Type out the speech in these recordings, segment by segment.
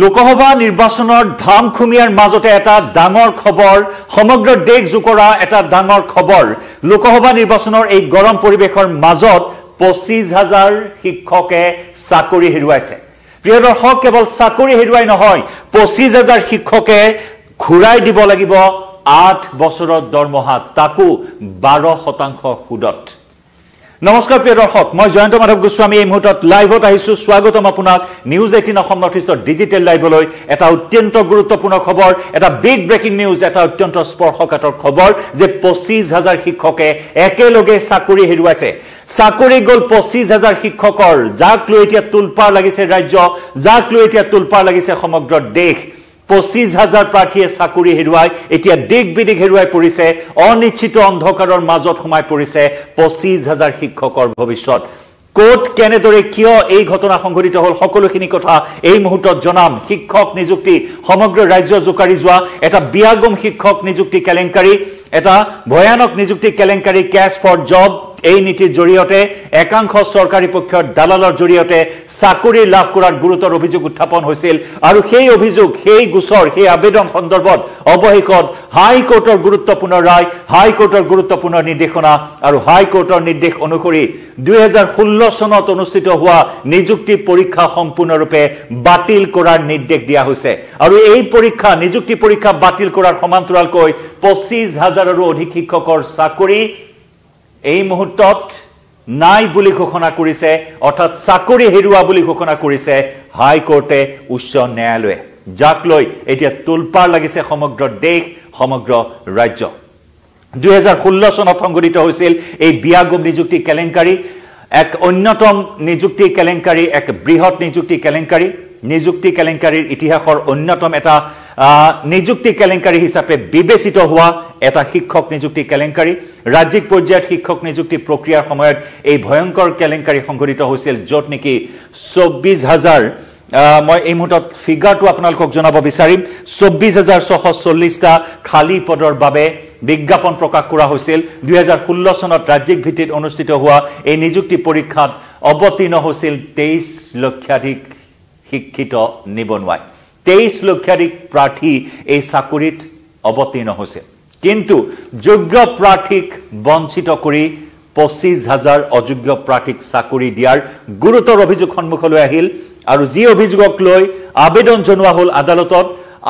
লোকসভা নির্বাচনের ধামখুমিয়ার মাজতে এটা ডর খবর সমগ্র দেশ জোকরা এটা ডর খবর লোকসভা নির্বাচনের এই গরম পরিবেশের মাজত পঁচিশ হাজার শিক্ষকে চাকরি হেরাইছে প্রিয় দর্শক কেবল চাকরি হেরাই নহয় পঁচিশ হাজার শিক্ষকে ঘুরাই দিব লাগিব আট বছর দরমহা তাকো বারো শতাংশ সুদত নমস্কাৰ প্ৰিয় দৰ্শক মই জয়ন্ত মাধৱ গোস্বামী এই মুহূৰ্তত লাইভত আহিছোঁ স্বাগতম আপোনাক নিউজ এইটিন অসম নৰ্থ ইষ্টৰ ডিজিটেল লাইভলৈ এটা অত্যন্ত গুৰুত্বপূৰ্ণ খবৰ এটা বিগ ব্ৰেকিং নিউজ এটা অত্যন্ত স্পৰ্শকাতৰ খবৰ যে পঁচিছ হাজাৰ শিক্ষকে একেলগে চাকৰি হেৰুৱাইছে চাকৰি গ'ল পঁচিছ হাজাৰ শিক্ষকৰ যাক লৈ এতিয়া তোলপাৰ লাগিছে ৰাজ্য যাক লৈ এতিয়া তোলপাৰ লাগিছে সমগ্ৰ দেশ পঁচিছ হাজাৰ প্ৰাৰ্থীয়ে চাকৰি হেৰুৱাই এতিয়া দেশ বিদেশ হেৰুৱাই পৰিছে অনিশ্চিত অন্ধকাৰৰ মাজত সোমাই পৰিছে পঁচিছ হাজাৰ শিক্ষকৰ ভৱিষ্যত ক'ত কেনেদৰে কিয় এই ঘটনা সংঘটিত হ'ল সকলোখিনি কথা এই মুহূৰ্তত জনাম শিক্ষক নিযুক্তি সমগ্ৰ ৰাজ্য জোকাৰি যোৱা এটা বিয়াগম শিক্ষক নিযুক্তি কেলেংকাৰী এটা ভয়ানক নিযুক্তি কেলেংকাৰী কেচ ফৰ জব এই নীতিৰ জৰিয়তে একাংশ চৰকাৰী পক্ষৰ দালালৰ জৰিয়তে চাকৰি লাভ কৰাৰ গুৰুতৰ অভিযোগ উত্থাপন হৈছিল আৰু সেই অভিযোগ সেই গোচৰ সেই আবেদন সন্দৰ্ভত অৱশেষত হাইকোৰ্টৰ গুৰুত্বপূৰ্ণ ৰায় হাইকোৰ্টৰ গুৰুত্বপূৰ্ণ নিৰ্দেশনা আৰু হাইকোৰ্টৰ নিৰ্দেশ অনুসৰি দুহেজাৰ ষোল্ল চনত অনুষ্ঠিত হোৱা নিযুক্তি পৰীক্ষা সম্পূৰ্ণৰূপে বাতিল কৰাৰ নিৰ্দেশ দিয়া হৈছে আৰু এই পৰীক্ষা নিযুক্তি পৰীক্ষা বাতিল কৰাৰ সমান্তৰালকৈ পঁচিছ হাজাৰৰো অধিক শিক্ষকৰ চাকৰি এই মুহূৰ্তত নাই বুলি ঘোষণা কৰিছে অৰ্থাৎ চাকৰি হেৰুৱা বুলি ঘোষণা কৰিছে হাই হাইকোৰ্টে উচ্চ ন্যায়ালয়ে যাক লৈ এতিয়া তোলপাৰ লাগিছে সমগ্ৰ দেশ সমগ্ৰ ৰাজ্য দুহেজাৰ ষোল্ল চনত সংঘটিত হৈছিল এই বিয়াগোম নিযুক্তি কেলেংকাৰী এক অন্যতম নিযুক্তি কেলেংকাৰী এক বৃহৎ নিযুক্তি কেলেংকাৰী নিযুক্তি কেলেংকাৰীৰ ইতিহাসৰ অন্যতম এটা নিযুক্তি কেলেংকাৰী হিচাপে বিবেচিত হোৱা এটা শিক্ষক নিযুক্তি কেলেংকাৰী ৰাজ্যিক পৰ্যায়ত শিক্ষক নিযুক্তি প্ৰক্ৰিয়াৰ সময়ত এই ভয়ংকৰ কেলেংকাৰী সংঘটিত হৈছিল য'ত নেকি চৌব্বিছ হাজাৰ মই এই মুহূৰ্তত ফিগাৰটো আপোনালোকক জনাব বিচাৰিম চৌব্বিছ হাজাৰ ছশ চল্লিছটা খালী পদৰ বাবে বিজ্ঞাপন প্ৰকাশ কৰা হৈছিল দুহেজাৰ ষোল্ল চনত ৰাজ্যিক ভিত্তিত অনুষ্ঠিত হোৱা এই নিযুক্তি পৰীক্ষাত অৱতীৰ্ণ হৈছিল তেইছ লক্ষাধিক শিক্ষিত নিবনুৱাই তেইছ লক্ষাধিক প্ৰাৰ্থী এই চাকৰিত অৱতীৰ্ণ হৈছিল কিন্তু যোগ্য প্ৰাৰ্থীক বঞ্চিত কৰি পঁচিছ হাজাৰ অযোগ্য প্ৰাৰ্থীক চাকৰি দিয়াৰ গুৰুতৰ অভিযোগ সন্মুখলৈ আহিল আৰু যি অভিযোগক লৈ আবেদন জনোৱা হ'ল আদালতত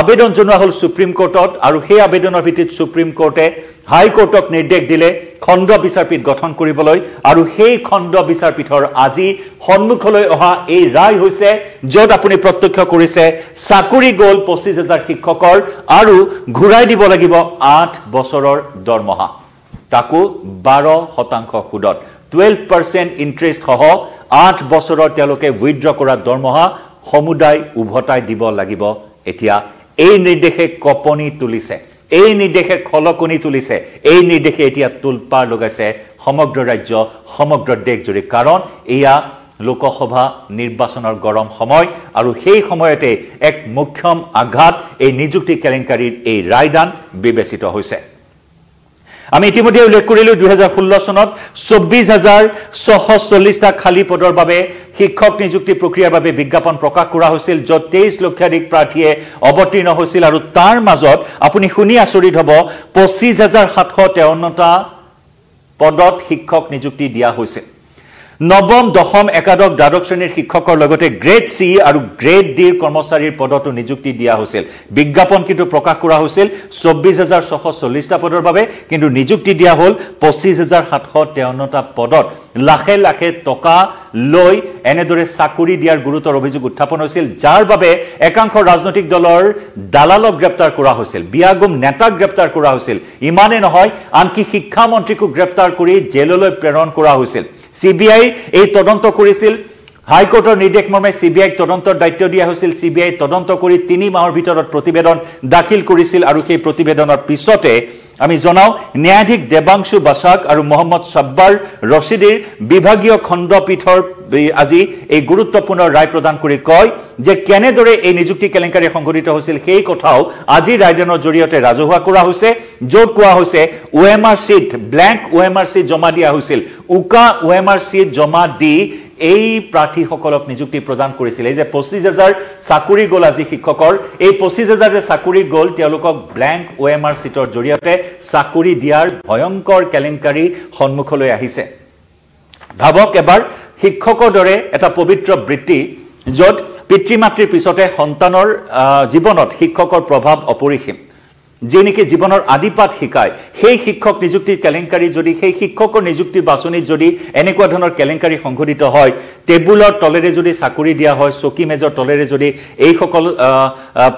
আবেদন জনোৱা হ'ল সুপ্ৰিম কোৰ্টত আৰু সেই আবেদনৰ ভিত্তিত সুপ্ৰিম কোৰ্টে হাইকোৰ্টক নিৰ্দেশ দিলে খণ্ড বিচাৰপীঠ গঠন কৰিবলৈ আৰু সেই খণ্ড বিচাৰপীঠৰ আজি সন্মুখলৈ অহা এই ৰায় হৈছে যত আপুনি প্ৰত্যক্ষ কৰিছে চাকৰি গল পঁচিশ হাজাৰ শিক্ষকৰ আৰু ঘূৰাই দিব লাগিব আঠ বছৰৰ দৰমহা তাকো বাৰ শতাংশ সুদত টুৱেলভ পাৰ্চেণ্ট ইণ্টাৰেষ্ট সহ আঠ বছৰৰ তেওঁলোকে উইথড্ৰ কৰা দৰমহা সমুদায় উভতাই দিব লাগিব এতিয়া এই নিৰ্দেশে কপনি তুলিছে এই নিৰ্দেশে খলকনি তুলিছে এই নিৰ্দেশে এতিয়া তোলপাৰ লগাইছে সমগ্ৰ ৰাজ্য সমগ্ৰ দেশজুৰি কাৰণ এয়া লোকসভা নিৰ্বাচনৰ গৰম সময় আৰু সেই সময়তে এক মুখ্যম আঘাত এই নিযুক্তি কেলেংকাৰীৰ এই ৰায়দান বিবেচিত হৈছে আমি ইতিমধ্যে উল্লেখ কৰিলোঁ দুহেজাৰ ষোল্ল চনত চৌব্বিছ হাজাৰ ছশ চল্লিছটা খালী পদৰ বাবে শিক্ষক নিযুক্তি প্ৰক্ৰিয়াৰ বাবে বিজ্ঞাপন প্ৰকাশ কৰা হৈছিল য'ত তেইছ লক্ষাধিক প্ৰাৰ্থীয়ে অৱতীৰ্ণ হৈছিল আৰু তাৰ মাজত আপুনি শুনি আচৰিত হ'ব পঁচিছ হাজাৰ সাতশ তেৱন্নটা পদত শিক্ষক নিযুক্তি দিয়া হৈছিল নৱম দশম একাদশ দ্বাদশ শ্ৰেণীৰ শিক্ষকৰ লগতে গ্ৰেড চি আৰু গ্ৰেড ডিৰ কৰ্মচাৰীৰ পদতো নিযুক্তি দিয়া হৈছিল বিজ্ঞাপন কিন্তু প্ৰকাশ কৰা হৈছিল চৌব্বিছ হাজাৰ ছশ চল্লিছটা পদৰ বাবে কিন্তু নিযুক্তি দিয়া হ'ল পঁচিছ হাজাৰ সাতশ তেৱন্নটা পদত লাখে লাখে টকা লৈ এনেদৰে চাকৰি দিয়াৰ গুৰুতৰ অভিযোগ উত্থাপন হৈছিল যাৰ বাবে একাংশ ৰাজনৈতিক দলৰ দালালক গ্ৰেপ্তাৰ কৰা হৈছিল বিয়াগুম নেতাক গ্ৰেপ্তাৰ কৰা হৈছিল ইমানেই নহয় আনকি শিক্ষামন্ত্ৰীকো গ্ৰেপ্তাৰ কৰি জেললৈ প্ৰেৰণ কৰা হৈছিল চি বি আই এই তদন্ত কৰিছিল হাইকোৰ্টৰ নিৰ্দেশ মৰ্মে চি বি আইক তদন্তৰ দায়িত্ব দিয়া হৈছিল চি বি আই তদন্ত কৰি তিনি মাহৰ ভিতৰত প্ৰতিবেদন দাখিল কৰিছিল আৰু সেই প্ৰতিবেদনৰ পিছতে আমি জনাও ন্যায়াধীশ দেবাংশু বাছাক আৰু মহম্মদ চাব্বাৰ ৰচিদিৰ বিভাগীয় খণ্ডপীঠৰ আজি এই গুৰুত্বপূৰ্ণ ৰায় প্ৰদান কৰি কয় যে কেনেদৰে এই নিযুক্তি কেলেংকাৰী সংঘটিত হৈছিল সেই কথাও আজি ৰায়দানৰ জৰিয়তে ৰাজহুৱা কৰা হৈছে য'ত কোৱা হৈছে O M R sheet blank O M R sheet জমা দিয়া হৈছিল উকা ৱে এম আৰ চিট জমা দি এই প্ৰাৰ্থীসকলক নিযুক্তি প্ৰদান কৰিছিলে যে পঁচিছ হাজাৰ চাকৰি গ'ল আজি শিক্ষকৰ এই পঁচিছ হাজাৰ যে চাকৰি গ'ল তেওঁলোকক ব্লেংক অ' এম আৰ চিটৰ জৰিয়তে চাকৰি দিয়াৰ ভয়ংকৰ কেলেংকাৰী সন্মুখলৈ আহিছে ভাবক এবাৰ শিক্ষকৰ দৰে এটা পবিত্ৰ বৃত্তি য'ত পিতৃ মাতৃৰ পিছতে সন্তানৰ জীৱনত শিক্ষকৰ প্ৰভাৱ অপৰিসীম যি নেকি জীৱনৰ আদিপাঠ শিকায় সেই শিক্ষক নিযুক্তিৰ কেলেংকাৰী যদি সেই শিক্ষকৰ নিযুক্তি বাছনিত যদি এনেকুৱা ধৰণৰ কেলেংকাৰী সংঘটিত হয় টেবুলৰ তলেৰে যদি চাকৰি দিয়া হয় চকী মেজৰ তলেৰে যদি এইসকল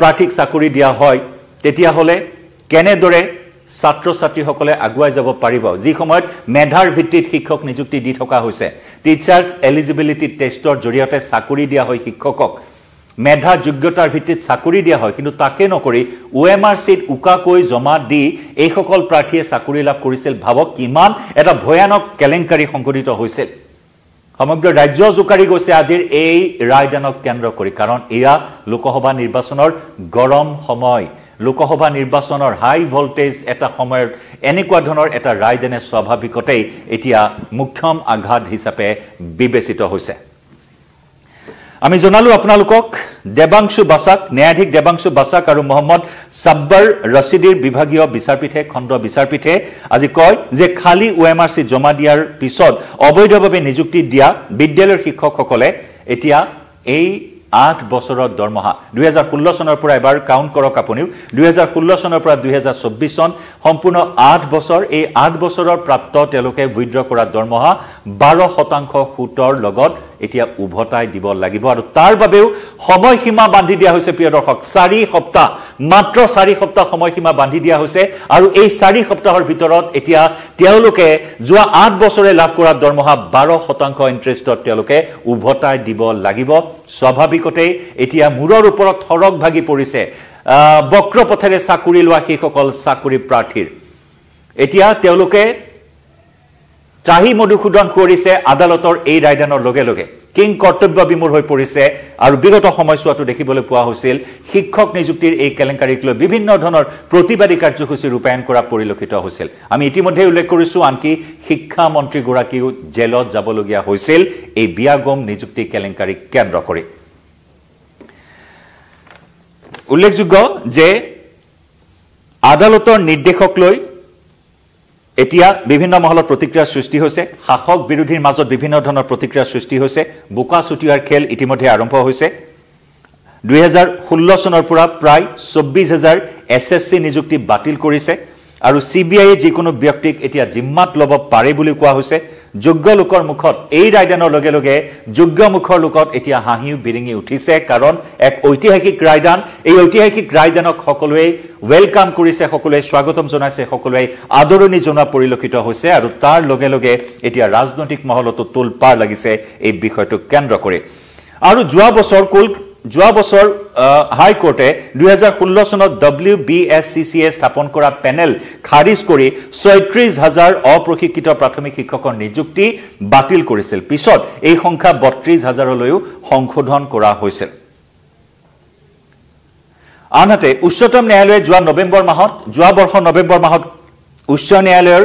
প্ৰাৰ্থীক চাকৰি দিয়া হয় তেতিয়াহ'লে কেনেদৰে ছাত্ৰ ছাত্ৰীসকলে আগুৱাই যাব পাৰিব যি সময়ত মেধাৰ ভিত্তিত শিক্ষক নিযুক্তি দি থকা হৈছে টিচাৰ্ছ এলিজিবিলিটি টেষ্টৰ জৰিয়তে চাকৰি দিয়া হয় শিক্ষকক মেধা যোগ্যতাৰ ভিত্তিত চাকৰি দিয়া হয় কিন্তু তাকে নকৰি ও এম আৰ চিত উকাকৈ জমা দি এইসকল প্ৰাৰ্থীয়ে চাকৰি লাভ কৰিছিল ভাবক কিমান এটা ভয়ানক কেলেংকাৰী সংঘটিত হৈছিল সমগ্ৰ ৰাজ্য জোকাৰি গৈছে আজিৰ এই ৰায়দানক কেন্দ্ৰ কৰি কাৰণ এয়া লোকসভা নিৰ্বাচনৰ গৰম সময় লোকসভা নিৰ্বাচনৰ হাই ভল্টেজ এটা সময়ত এনেকুৱা ধৰণৰ এটা ৰায়দানে স্বাভাৱিকতেই এতিয়া মুখ্যম আঘাত হিচাপে বিবেচিত হৈছে আমি জনালো আপোনালোকক দেবাংশু বাছাক ন্যায়াধীশ দেবাংশু বাছাক আৰু মহম্মদ ছাব্বাৰ ৰচিদিৰ বিভাগীয় বিচাৰপীঠে খণ্ড বিচাৰপীঠে আজি কয় যে খালী ও এম আৰ চি জমা দিয়াৰ পিছত অবৈধভাৱে নিযুক্তি দিয়া বিদ্যালয়ৰ শিক্ষকসকলে এতিয়া এই আঠ বছৰত দৰমহা দুহেজাৰ ষোল্ল চনৰ পৰা এবাৰ কাউণ্ট কৰক আপুনিও দুহেজাৰ ষোল্ল চনৰ পৰা দুহেজাৰ চৌব্বিছ চন সম্পূৰ্ণ আঠ বছৰ এই আঠ বছৰৰ প্ৰাপ্ত তেওঁলোকে উইড্ৰ কৰা দৰমহা বাৰ শতাংশ সুতৰ লগত এতিয়া উভতাই দিব লাগিব আৰু তাৰ বাবেও সময়সীমা বান্ধি দিয়া হৈছে প্ৰিয় দৰ্শক চাৰি সপ্তাহ মাত্ৰ চাৰি সপ্তাহ সময়সীমা বান্ধি দিয়া হৈছে আৰু এই চাৰি সপ্তাহৰ ভিতৰত এতিয়া তেওঁলোকে যোৱা আঠ বছৰে লাভ কৰা দৰমহা বাৰ শতাংশ ইণ্টাৰেষ্টত তেওঁলোকে উভতাই দিব লাগিব স্বাভাৱিকতেই এতিয়া মূৰৰ ওপৰত সৰগ ভাগি পৰিছে বক্ৰপথেৰে চাকৰি লোৱা সেইসকল চাকৰি প্ৰাৰ্থীৰ এতিয়া তেওঁলোকে ত্ৰাহি মধুসূদন কৰিছে আদালতৰ এই ৰায়দানৰ লগে লগে কিং কৰ্তব্য বিমূৰ হৈ পৰিছে আৰু বিগত সময়ছোৱাটো দেখিবলৈ পোৱা হৈছিল শিক্ষক নিযুক্তিৰ এই কেলেংকাৰীক লৈ বিভিন্ন ধৰণৰ প্ৰতিবাদী কাৰ্যসূচী ৰূপায়ণ কৰা পৰিলক্ষিত হৈছিল আমি ইতিমধ্যে উল্লেখ কৰিছোঁ আনকি শিক্ষামন্ত্ৰীগৰাকীও জেলত যাবলগীয়া হৈছিল এই বিয়াগম নিযুক্তি কেলেংকাৰীক কেন্দ্ৰ কৰি উল্লেখযোগ্য যে আদালতৰ নিৰ্দেশক লৈ এতিয়া বিভিন্ন মহলত প্ৰতিক্ৰিয়াৰ সৃষ্টি হৈছে শাসক বিৰোধীৰ মাজত বিভিন্ন ধৰণৰ প্ৰতিক্ৰিয়াৰ সৃষ্টি হৈছে বোকা চুটিওৱাৰ খেল ইতিমধ্যে আৰম্ভ হৈছে দুহেজাৰ ষোল্ল চনৰ পৰা প্ৰায় চৌব্বিছ হেজাৰ এছ এছ চি নিযুক্তি বাতিল কৰিছে আৰু চি বি আইয়ে যিকোনো ব্যক্তিক এতিয়া জিম্মাত ল'ব পাৰে বুলি কোৱা হৈছে যোগ্য লোকৰ মুখত এই ৰায়দানৰ লগে লগে যোগ্য মুখৰ লোকত এতিয়া হাঁহিও বিৰিঙি উঠিছে কাৰণ এক ঐতিহাসিক ৰায়দান এই ঐতিহাসিক ৰায়দানক সকলোৱে ৱেলকাম কৰিছে সকলোৱে স্বাগতম জনাইছে সকলোৱে আদৰণি জনোৱা পৰিলক্ষিত হৈছে আৰু তাৰ লগে লগে এতিয়া ৰাজনৈতিক মহলতো তোল পাৰ লাগিছে এই বিষয়টোক কেন্দ্ৰ কৰি আৰু যোৱা বছৰ কুল যোৱা বছৰ হাইকোৰ্টে দুহেজাৰ ষোল্ল চনত ডব্লিউ বি এছ চি চিয়ে স্থাপন কৰা পেনেল খাৰিজ কৰি ছয়ত্ৰিছ হাজাৰ অপ্ৰশিক্ষিত প্ৰাথমিক শিক্ষকৰ নিযুক্তি বাতিল কৰিছিল পিছত এই সংখ্যা বত্ৰিছ হাজাৰলৈও সংশোধন কৰা হৈছিল আনহাতে উচ্চতম ন্যায়ালয়ে যোৱা নৱেম্বৰ মাহত যোৱা বৰ্ষৰ নৱেম্বৰ মাহত উচ্চ ন্যায়ালয়ৰ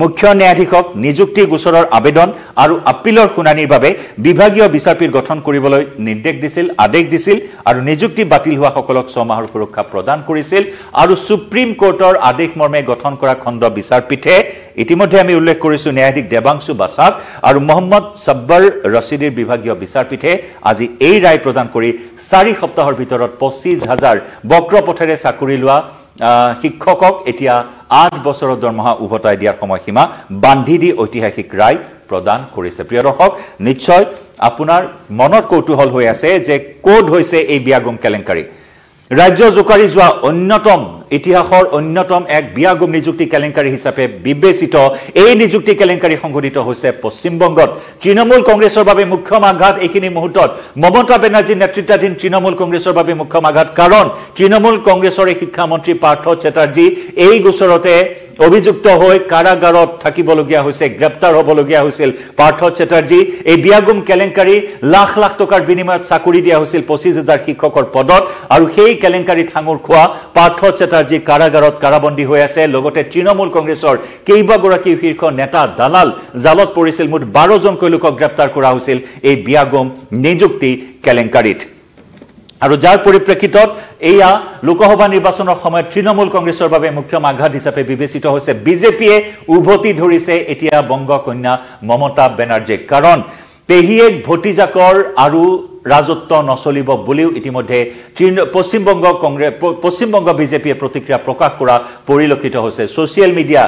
মুখ্য ন্যায়াধীশক নিযুক্তি গোচৰৰ আবেদন আৰু আপিলৰ শুনানিৰ বাবে বিভাগীয় বিচাৰপীঠ গঠন কৰিবলৈ নিৰ্দেশ দিছিল আদেশ দিছিল আৰু নিযুক্তি বাতিল হোৱাসকলক ছমাহৰ সুৰক্ষা প্ৰদান কৰিছিল আৰু সুপ্ৰিম কোৰ্টৰ আদেশ মৰ্মে গঠন কৰা খণ্ড বিচাৰপীঠে ইতিমধ্যে আমি উল্লেখ কৰিছোঁ ন্যায়াধীশ দেৱাংশু বাচাক আৰু মহম্মদ ছব্বৰ ৰচিদিৰ বিভাগীয় বিচাৰপীঠে আজি এই ৰায় প্ৰদান কৰি চাৰি সপ্তাহৰ ভিতৰত পঁচিছ হাজাৰ বক্ৰপথেৰে চাকৰি লোৱা শিক্ষকক এতিয়া আঠ বছৰৰ দৰমহা উভতাই দিয়াৰ সময়সীমা বান্ধি দি ঐতিহাসিক ৰায় প্ৰদান কৰিছে প্ৰিয় দৰ্শক নিশ্চয় আপোনাৰ মনত কৌতূহল হৈ আছে যে ক'ত হৈছে এই বিয়াগুম কেলেংকাৰী ৰাজ্য জোকাৰি যোৱা অন্যতম ইতিহাসৰ অন্যতম এক বিয়াগুম নিযুক্তি কেলেংকাৰী হিচাপে বিবেচিত এই নিযুক্তি কেলেংকাৰী সংঘটিত হৈছে পশ্চিমবংগত তৃণমূল কংগ্ৰেছৰ বাবে মুখ্যম আঘাত এইখিনি মুহূৰ্তত মমতা বেনাৰ্জী নেতৃত্বাধীন তৃণমূল কংগ্ৰেছৰ বাবে মুখ্যম আঘাত কাৰণ তৃণমূল কংগ্ৰেছৰে শিক্ষামন্ত্ৰী পাৰ্থ চেটাৰ্জী এই গোচৰতে অভিযুক্ত হৈ কাৰাগাৰত থাকিবলগীয়া হৈছে গ্ৰেপ্তাৰ হ'বলগীয়া হৈছিল পাৰ্থ চেটাৰ্জী এই বিয়াগুম কেলেংকাৰী লাখ লাখ টকাৰ বিনিময়ত চাকৰি দিয়া হৈছিল পঁচিছ হাজাৰ শিক্ষকৰ পদত আৰু সেই কেলেংকাৰী ঠাঙৰ খোৱা পাৰ্থ চেটাৰ্জী কাৰাগাৰত কাৰাবন্দী হৈ আছে লগতে তৃণমূল কংগ্ৰেছৰ কেইবাগৰাকী শীৰ্ষ নেতা দালাল জালত পৰিছিল মুঠ বাৰজনকৈ লোকক গ্ৰেপ্তাৰ কৰা হৈছিল এই বিয়াগুম নিযুক্তি কেলেংকাৰীত আৰু যাৰ পৰিপ্ৰেক্ষিতত এয়া লোকসভা নিৰ্বাচনৰ সময়ত তৃণমূল কংগ্ৰেছৰ বাবে মুখ্যম আঘাত হিচাপে বিবেচিত হৈছে বিজেপিয়ে উভতি ধৰিছে এতিয়া বংগ কন্যা মমতা বেনাৰ্জীক কাৰণ পেহীয়েক ভতিজাকৰ আৰু ৰাজত্ব নচলিব বুলিও ইতিমধ্যে পশ্চিমবংগ কংগ্ৰেছ পশ্চিমবংগ বিজেপিয়ে প্ৰতিক্ৰিয়া প্ৰকাশ কৰা পৰিলক্ষিত হৈছে ছ'চিয়েল মিডিয়া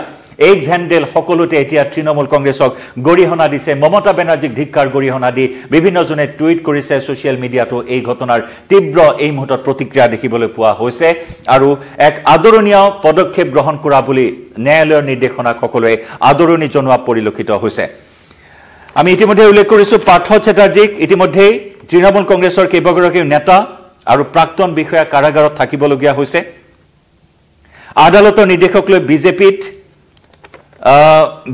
এইডছ হেণ্ডেল সকলোতে এতিয়া তৃণমূল কংগ্ৰেছক গৰিহণা দিছে মমতা বেনাৰ্জীক ধিক্ষাৰ গৰিহণা দি বিভিন্নজনে টুইট কৰিছে ছ'চিয়েল মিডিয়াতো এই ঘটনাৰ তীব্ৰ এই মুহূৰ্তত প্ৰতিক্ৰিয়া দেখিবলৈ পোৱা হৈছে আৰু এক আদৰণীয় পদক্ষেপ গ্ৰহণ কৰা বুলি ন্যায়ালয়ৰ নিৰ্দেশনাক সকলোৱে আদৰণি জনোৱা পৰিলক্ষিত হৈছে আমি ইতিমধ্যে উল্লেখ কৰিছোঁ পাৰ্থ চেটাৰ্জীক ইতিমধ্যেই তৃণমূল কংগ্ৰেছৰ কেইবাগৰাকীও নেতা আৰু প্ৰাক্তন বিষয়া কাৰাগাৰত থাকিবলগীয়া হৈছে আদালতৰ নিৰ্দেশক লৈ বিজেপিত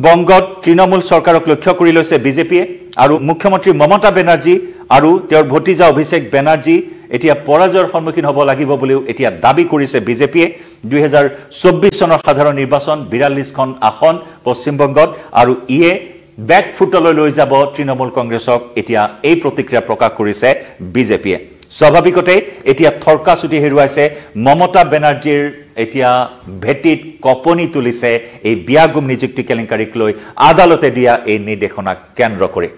বংগত তৃণমূল চৰকাৰক লক্ষ্য কৰি লৈছে বিজেপিয়ে আৰু মুখ্যমন্ত্ৰী মমতা বেনাৰ্জী আৰু তেওঁৰ ভতিজা অভিষেক বেনাৰ্জী এতিয়া পৰাজয়ৰ সন্মুখীন হ'ব লাগিব বুলিও এতিয়া দাবী কৰিছে বিজেপিয়ে দুহেজাৰ চৌব্বিছ চনৰ সাধাৰণ নিৰ্বাচন বিৰাল্লিছখন আসন পশ্চিমবংগত আৰু ইয়ে বেকফুটলৈ লৈ যাব তৃণমূল কংগ্ৰেছক এতিয়া এই প্ৰতিক্ৰিয়া প্ৰকাশ কৰিছে বিজেপিয়ে স্বাভাৱিকতে এতিয়া থৰ্কা থৰ্কাচুটি হেৰুৱাইছে মমতা বেনাৰ্জীৰ এতিয়া ভেটিত কপনি তুলিছে এই বিয়াগুম নিযুক্তি কেলেংকাৰীক লৈ আদালতে দিয়া এই নিৰ্দেশনাক কেন্দ্ৰ কৰি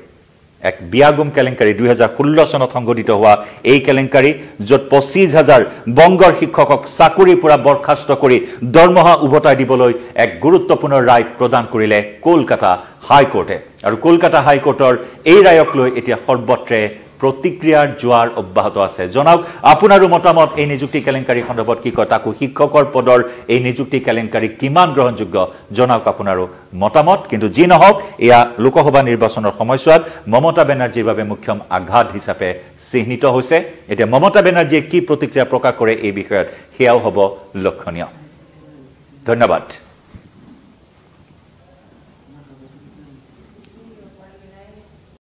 এক বিয়াগুম কেলেংকাৰী দুহেজাৰ ষোল্ল চনত সংঘটিত হোৱা এই কেলেংকাৰী য'ত পঁচিছ হাজাৰ বংগৰ শিক্ষকক চাকৰিৰ পৰা বৰ্খাস্ত কৰি দৰমহা উভতাই দিবলৈ এক গুৰুত্বপূৰ্ণ ৰায় প্ৰদান কৰিলে কলকাতা হাইকোৰ্টে আৰু কলকাতা হাইকোৰ্টৰ এই ৰায়ক লৈ এতিয়া সৰ্বত্ৰে প্ৰতিক্ৰিয়াৰ যোৱাৰ অব্যাহত আছে জনাওক আপোনাৰো মতামত এই নিযুক্তি কেলেংকাৰী সন্দৰ্ভত কি কয় তাকো শিক্ষকৰ পদৰ এই নিযুক্তি কেলেংকাৰী কিমান গ্ৰহণযোগ্য জনাওক আপোনাৰো মতামত কিন্তু যি নহওক এয়া লোকসভা নিৰ্বাচনৰ সময়ছোৱাত মমতা বেনাৰ্জীৰ বাবে মুখ্যম আঘাত হিচাপে চিহ্নিত হৈছে এতিয়া মমতা বেনাৰ্জীয়ে কি প্ৰতিক্ৰিয়া প্ৰকাশ কৰে এই বিষয়ত সেয়াও হ'ব লক্ষণীয় ধন্যবাদ